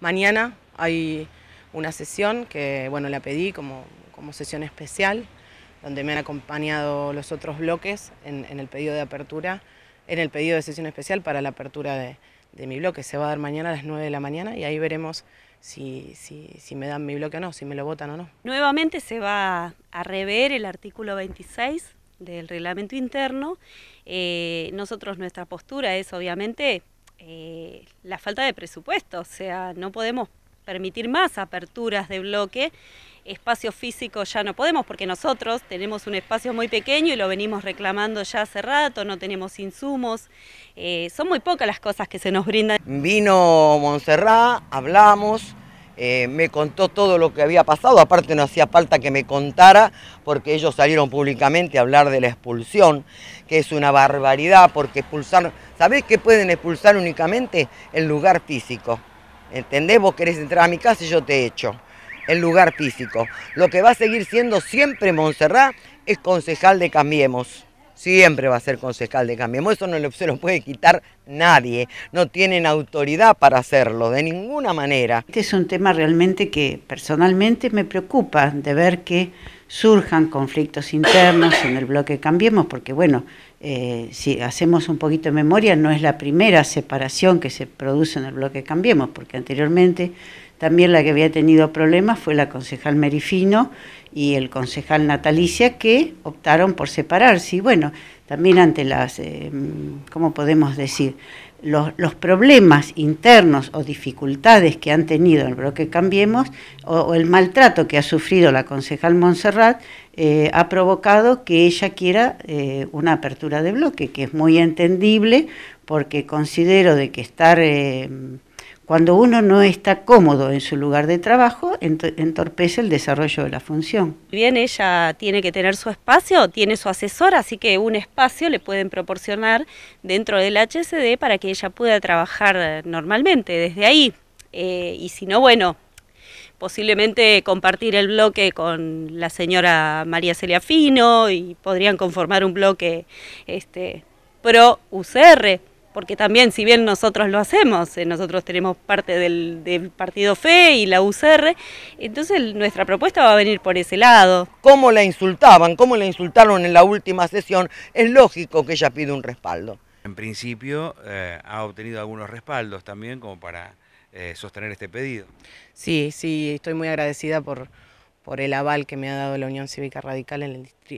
Mañana hay una sesión que, bueno, la pedí como, como sesión especial, donde me han acompañado los otros bloques en, el pedido de apertura, en el pedido de sesión especial para la apertura de, mi bloque. Se va a dar mañana a las 9 de la mañana y ahí veremos si, me dan mi bloque o no, si me lo votan o no. Nuevamente se va a rever el artículo 26 del reglamento interno. Eh, nosotros nuestra postura es obviamente eh, la falta de presupuesto, o sea, no podemos permitir más aperturas de bloque, espacio físico ya no podemos porque nosotros tenemos un espacio muy pequeño y lo venimos reclamando ya hace rato, no tenemos insumos, eh, son muy pocas las cosas que se nos brindan. Vino Montserrat, hablamos, eh, me contó todo lo que había pasado, aparte no hacía falta que me contara porque ellos salieron públicamente a hablar de la expulsión, que es una barbaridad porque expulsar, ¿sabés qué pueden expulsar únicamente? El lugar físico. ¿Entendés? Vos querés entrar a mi casa y yo te echo. El lugar físico. Lo que va a seguir siendo siempre Montserrat es concejal de Cambiemos siempre va a ser concejal de Cambiemos. Eso no se lo puede quitar nadie. No tienen autoridad para hacerlo, de ninguna manera. Este es un tema realmente que personalmente me preocupa de ver que surjan conflictos internos en el bloque Cambiemos, porque bueno, eh, si hacemos un poquito de memoria, no es la primera separación que se produce en el bloque Cambiemos, porque anteriormente también la que había tenido problemas fue la concejal Merifino y el concejal Natalicia que optaron por separarse. Y bueno, también ante las, eh, ¿cómo podemos decir? Los, problemas internos o dificultades que han tenido el bloque Cambiemos o, el maltrato que ha sufrido la concejal Montserrat eh, ha provocado que ella quiera eh, una apertura de bloque, que es muy entendible porque considero de que estar... Cuando uno no está cómodo en su lugar de trabajo, entorpece el desarrollo de la función. Bien, ella tiene que tener su espacio, tiene su asesor, así que un espacio le pueden proporcionar dentro del HCD para que ella pueda trabajar normalmente desde ahí. Eh, y si no, bueno, posiblemente compartir el bloque con la señora María Celia Fino y podrían conformar un bloque este, pro UCR porque también si bien nosotros lo hacemos, eh, nosotros tenemos parte del, partido FE y la UCR, entonces nuestra propuesta va a venir por ese lado. ¿Cómo la insultaban? ¿Cómo la insultaron en la última sesión? Es lógico que ella pida un respaldo. En principio eh, ha obtenido algunos respaldos también como para eh, sostener este pedido. Sí, sí, estoy muy agradecida por, por el aval que me ha dado la Unión Cívica Radical en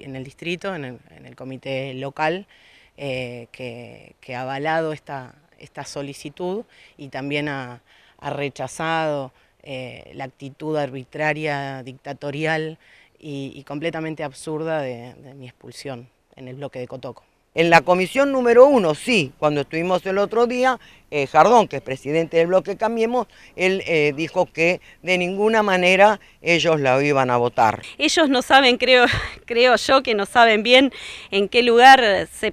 el, distrito, en el comité local. Eh, que, ha avalado esta, esta solicitud y también ha, rechazado eh, la actitud arbitraria, dictatorial y, completamente absurda de mi expulsión en el bloque de Cotoco. En la comisión número uno, sí, cuando estuvimos el otro día, eh, Jardón, que es presidente del bloque Cambiemos, él eh, dijo que de ninguna manera ellos la iban a votar. Ellos no saben, creo, creo yo, que no saben bien en qué lugar se,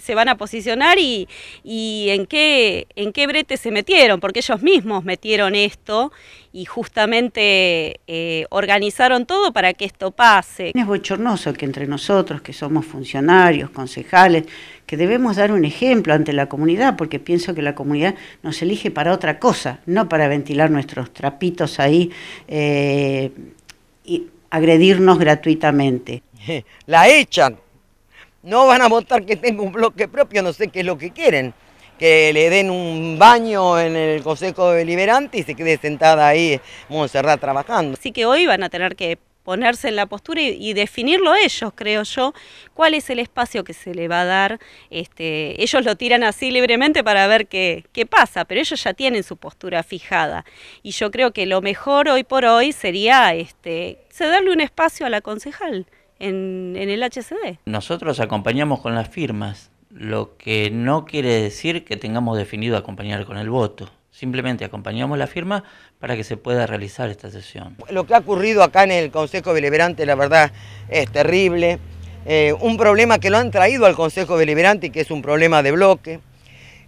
se van a posicionar y, en, qué, en qué brete se metieron, porque ellos mismos metieron esto y justamente eh, organizaron todo para que esto pase. Es bochornoso que entre nosotros, que somos funcionarios, concejales, que debemos dar un ejemplo ante la comunidad, porque pienso que la comunidad nos elige para otra cosa, no para ventilar nuestros trapitos ahí eh, y agredirnos gratuitamente. La echan, no van a votar que tenga un bloque propio, no sé qué es lo que quieren que le den un baño en el Consejo Deliberante y se quede sentada ahí Montserrat trabajando. Así que hoy van a tener que ponerse en la postura y, definirlo ellos, creo yo, cuál es el espacio que se le va a dar. Este, ellos lo tiran así libremente para ver qué, qué pasa, pero ellos ya tienen su postura fijada. Y yo creo que lo mejor hoy por hoy sería este, cederle un espacio a la concejal en, en el HCD. Nosotros acompañamos con las firmas lo que no quiere decir que tengamos definido acompañar con el voto. Simplemente acompañamos la firma para que se pueda realizar esta sesión. Lo que ha ocurrido acá en el Consejo Deliberante, la verdad, es terrible. Eh, un problema que lo han traído al Consejo Deliberante que es un problema de bloque,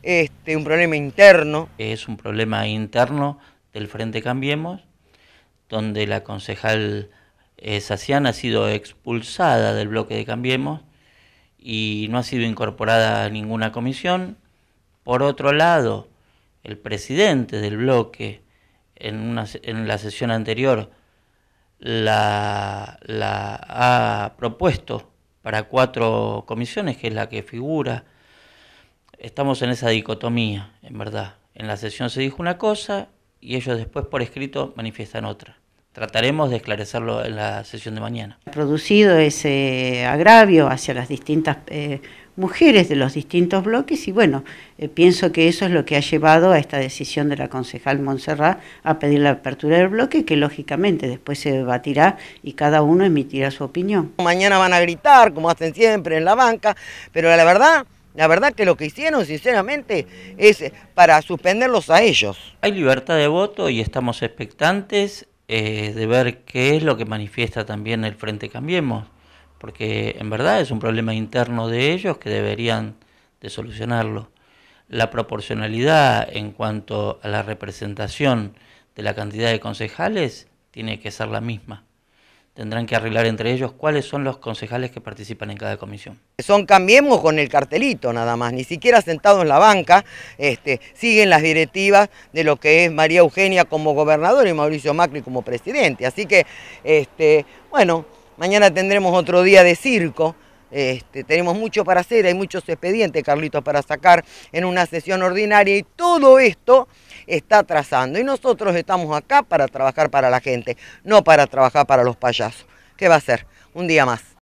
este, un problema interno. Es un problema interno del Frente Cambiemos, donde la concejal eh, ha sido expulsada del bloque de Cambiemos, y no ha sido incorporada a ninguna comisión. Por otro lado, el presidente del bloque en, una, en la sesión anterior la, ha propuesto para cuatro comisiones, que es la que figura. Estamos en esa dicotomía, en verdad. En la sesión se dijo una cosa y ellos después por escrito manifiestan otra. Trataremos de esclarecerlo en la sesión de mañana. Ha Producido ese agravio hacia las distintas eh, mujeres de los distintos bloques y bueno, eh, pienso que eso es lo que ha llevado a esta decisión de la concejal Montserrat a pedir la apertura del bloque que lógicamente después se debatirá y cada uno emitirá su opinión. Mañana van a gritar como hacen siempre en la banca, pero la verdad... La verdad que lo que hicieron, sinceramente, es para suspenderlos a ellos. Hay libertad de voto y estamos expectantes. Eh, de ver qué es lo que manifiesta también el Frente Cambiemos, porque en verdad es un problema interno de ellos que deberían de solucionarlo. La proporcionalidad en cuanto a la representación de la cantidad de concejales tiene que ser la misma tendrán que arreglar entre ellos cuáles son los concejales que participan en cada comisión. Son cambiemos con el cartelito nada más, ni siquiera sentados en la banca, este, siguen las directivas de lo que es María Eugenia como gobernadora y Mauricio Macri como presidente. Así que, este, bueno, mañana tendremos otro día de circo. Este, tenemos mucho para hacer, hay muchos expedientes, Carlitos, para sacar en una sesión ordinaria y todo esto está trazando. Y nosotros estamos acá para trabajar para la gente, no para trabajar para los payasos. ¿Qué va a ser? Un día más.